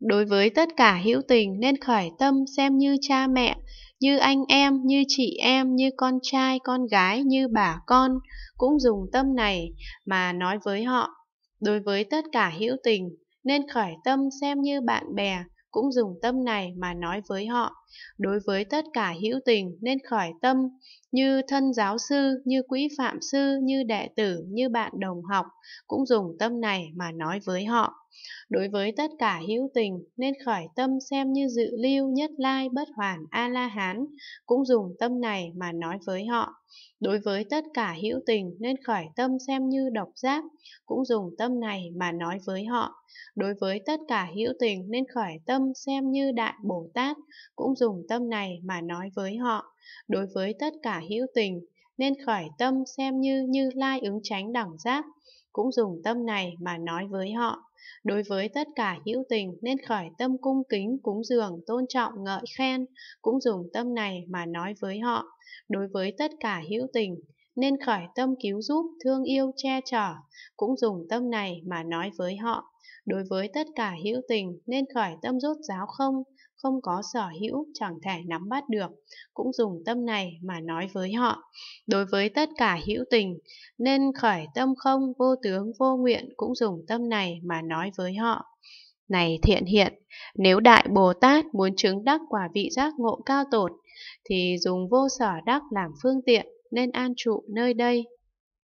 đối với tất cả hữu tình nên khởi tâm xem như cha mẹ, như anh em, như chị em, như con trai, con gái, như bà con, cũng dùng tâm này mà nói với họ. Đối với tất cả hữu tình nên khởi tâm xem như bạn bè, cũng dùng tâm này mà nói với họ đối với tất cả hữu tình nên khởi tâm như thân giáo sư như quỹ phạm sư như đệ tử như bạn đồng học cũng dùng tâm này mà nói với họ đối với tất cả hữu tình nên khởi tâm xem như dự lưu nhất lai bất hoàn a la hán cũng dùng tâm này mà nói với họ đối với tất cả hữu tình nên khởi tâm xem như độc giác cũng dùng tâm này mà nói với họ đối với tất cả hữu tình nên khởi tâm xem như đại bồ tát cũng dùng dùng tâm này mà nói với họ, đối với tất cả hữu tình, nên khởi tâm xem như như lai ứng tránh đẳng giác, cũng dùng tâm này mà nói với họ. Đối với tất cả hữu tình nên khởi tâm cung kính, cúng dường, tôn trọng, ngợi khen, cũng dùng tâm này mà nói với họ. Đối với tất cả hữu tình nên khởi tâm cứu giúp, thương yêu, che chở, cũng dùng tâm này mà nói với họ. Đối với tất cả hữu tình nên khởi tâm rốt giáo không, không có sở hữu chẳng thể nắm bắt được, cũng dùng tâm này mà nói với họ. Đối với tất cả hữu tình, nên khởi tâm không, vô tướng, vô nguyện cũng dùng tâm này mà nói với họ. Này thiện hiện, nếu Đại Bồ Tát muốn chứng đắc quả vị giác ngộ cao tột, thì dùng vô sở đắc làm phương tiện, nên an trụ nơi đây